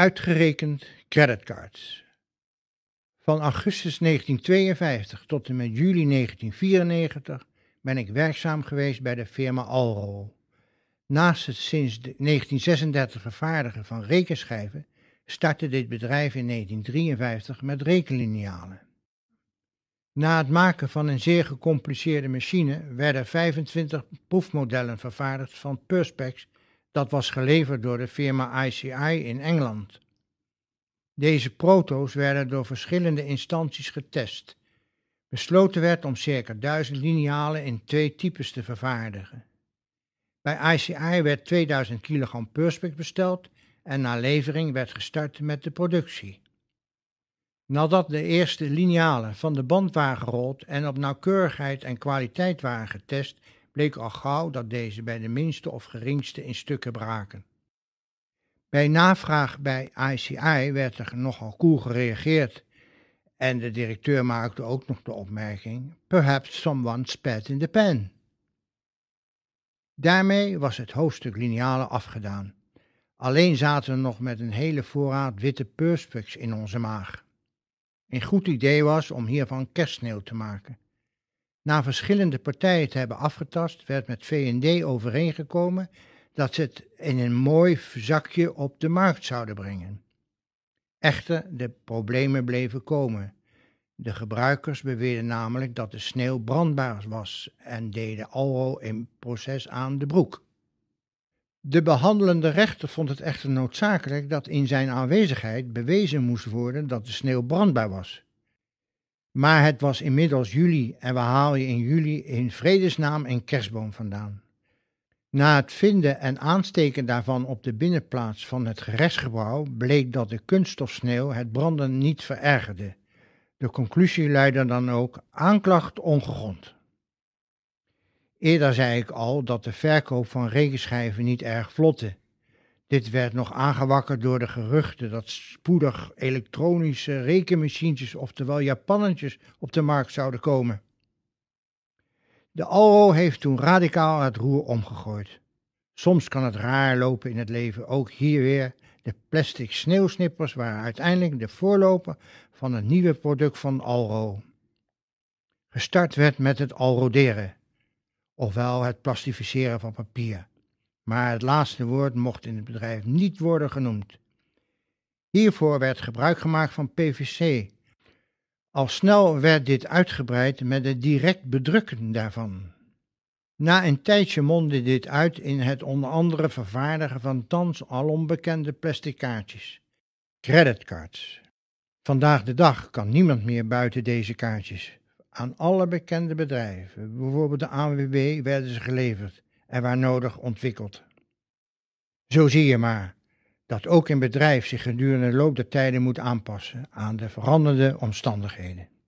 Uitgerekend creditcards. Van augustus 1952 tot en met juli 1994 ben ik werkzaam geweest bij de firma Alro. Naast het sinds 1936 vervaardigen van rekenschijven startte dit bedrijf in 1953 met rekenlinealen. Na het maken van een zeer gecompliceerde machine werden 25 proefmodellen vervaardigd van Perspex dat was geleverd door de firma ICI in Engeland. Deze proto's werden door verschillende instanties getest. Besloten werd om circa 1000 linealen in twee types te vervaardigen. Bij ICI werd 2000 kg Perspex besteld en na levering werd gestart met de productie. Nadat de eerste linealen van de band waren gerold en op nauwkeurigheid en kwaliteit waren getest, bleek al gauw dat deze bij de minste of geringste in stukken braken. Bij navraag bij ICI werd er nogal koel gereageerd en de directeur maakte ook nog de opmerking: Perhaps someone spat in the pen. Daarmee was het hoofdstuk Lineale afgedaan. Alleen zaten we nog met een hele voorraad witte perspex in onze maag. Een goed idee was om hiervan kerstsneeuw te maken. Na verschillende partijen te hebben afgetast, werd met VND overeengekomen dat ze het in een mooi zakje op de markt zouden brengen. Echter, de problemen bleven komen. De gebruikers beweerden namelijk dat de sneeuw brandbaar was en deden Alro in proces aan de broek. De behandelende rechter vond het echter noodzakelijk dat in zijn aanwezigheid bewezen moest worden dat de sneeuw brandbaar was. Maar het was inmiddels juli en we haalden in juli in vredesnaam een kerstboom vandaan? Na het vinden en aansteken daarvan op de binnenplaats van het gerechtsgebouw bleek dat de kunststofsneeuw het branden niet verergerde. De conclusie luidde dan ook aanklacht ongegrond. Eerder zei ik al dat de verkoop van regenschijven niet erg vlotte dit werd nog aangewakkerd door de geruchten dat spoedig elektronische rekenmachientjes, oftewel Japannetjes, op de markt zouden komen. De Alro heeft toen radicaal het roer omgegooid. Soms kan het raar lopen in het leven, ook hier weer. De plastic sneeuwsnippers waren uiteindelijk de voorloper van het nieuwe product van Alro. Gestart werd met het alroderen, ofwel het plastificeren van papier maar het laatste woord mocht in het bedrijf niet worden genoemd. Hiervoor werd gebruik gemaakt van PVC. Al snel werd dit uitgebreid met het direct bedrukken daarvan. Na een tijdje mondde dit uit in het onder andere vervaardigen van thans al onbekende plastic kaartjes, creditcards. Vandaag de dag kan niemand meer buiten deze kaartjes. Aan alle bekende bedrijven, bijvoorbeeld de AWB, werden ze geleverd en waar nodig ontwikkeld. Zo zie je maar dat ook een bedrijf zich gedurende de loop der tijden moet aanpassen aan de veranderende omstandigheden.